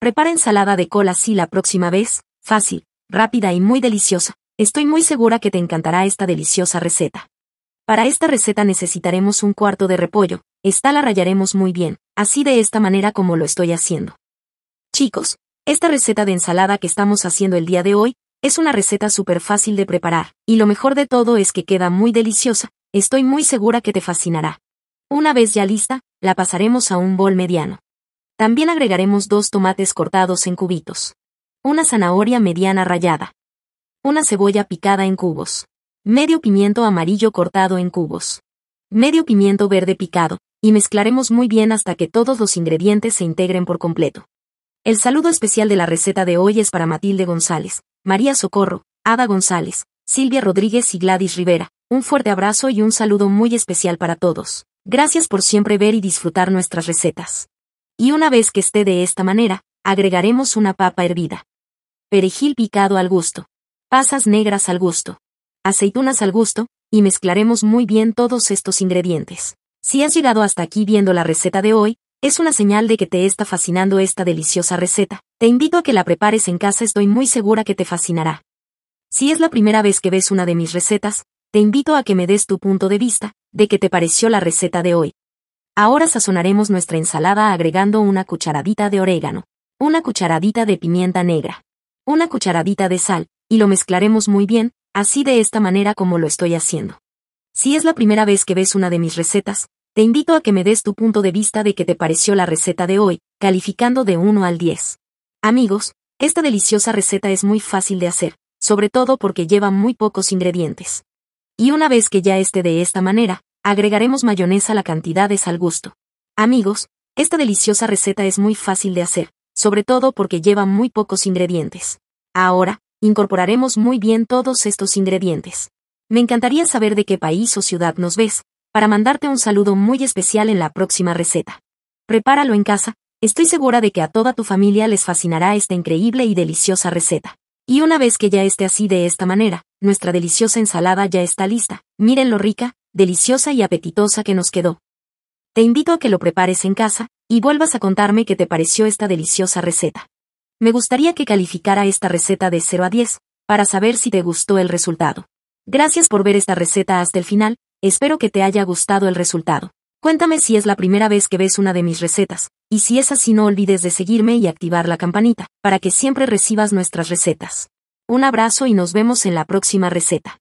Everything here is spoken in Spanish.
Prepara ensalada de col así la próxima vez, fácil, rápida y muy deliciosa. Estoy muy segura que te encantará esta deliciosa receta. Para esta receta necesitaremos un cuarto de repollo, esta la rayaremos muy bien, así de esta manera como lo estoy haciendo. Chicos, esta receta de ensalada que estamos haciendo el día de hoy, es una receta súper fácil de preparar, y lo mejor de todo es que queda muy deliciosa, estoy muy segura que te fascinará. Una vez ya lista, la pasaremos a un bol mediano. También agregaremos dos tomates cortados en cubitos. Una zanahoria mediana rallada. Una cebolla picada en cubos. Medio pimiento amarillo cortado en cubos. Medio pimiento verde picado, y mezclaremos muy bien hasta que todos los ingredientes se integren por completo. El saludo especial de la receta de hoy es para Matilde González, María Socorro, Ada González, Silvia Rodríguez y Gladys Rivera. Un fuerte abrazo y un saludo muy especial para todos. Gracias por siempre ver y disfrutar nuestras recetas y una vez que esté de esta manera, agregaremos una papa hervida. Perejil picado al gusto. Pasas negras al gusto. Aceitunas al gusto, y mezclaremos muy bien todos estos ingredientes. Si has llegado hasta aquí viendo la receta de hoy, es una señal de que te está fascinando esta deliciosa receta. Te invito a que la prepares en casa, estoy muy segura que te fascinará. Si es la primera vez que ves una de mis recetas, te invito a que me des tu punto de vista, de qué te pareció la receta de hoy. Ahora sazonaremos nuestra ensalada agregando una cucharadita de orégano, una cucharadita de pimienta negra, una cucharadita de sal, y lo mezclaremos muy bien, así de esta manera como lo estoy haciendo. Si es la primera vez que ves una de mis recetas, te invito a que me des tu punto de vista de qué te pareció la receta de hoy, calificando de 1 al 10. Amigos, esta deliciosa receta es muy fácil de hacer, sobre todo porque lleva muy pocos ingredientes. Y una vez que ya esté de esta manera, agregaremos mayonesa la cantidad es al gusto. Amigos, esta deliciosa receta es muy fácil de hacer, sobre todo porque lleva muy pocos ingredientes. Ahora, incorporaremos muy bien todos estos ingredientes. Me encantaría saber de qué país o ciudad nos ves, para mandarte un saludo muy especial en la próxima receta. Prepáralo en casa, estoy segura de que a toda tu familia les fascinará esta increíble y deliciosa receta. Y una vez que ya esté así de esta manera, nuestra deliciosa ensalada ya está lista. Mírenlo rica, deliciosa y apetitosa que nos quedó. Te invito a que lo prepares en casa, y vuelvas a contarme qué te pareció esta deliciosa receta. Me gustaría que calificara esta receta de 0 a 10, para saber si te gustó el resultado. Gracias por ver esta receta hasta el final, espero que te haya gustado el resultado. Cuéntame si es la primera vez que ves una de mis recetas, y si es así no olvides de seguirme y activar la campanita, para que siempre recibas nuestras recetas. Un abrazo y nos vemos en la próxima receta.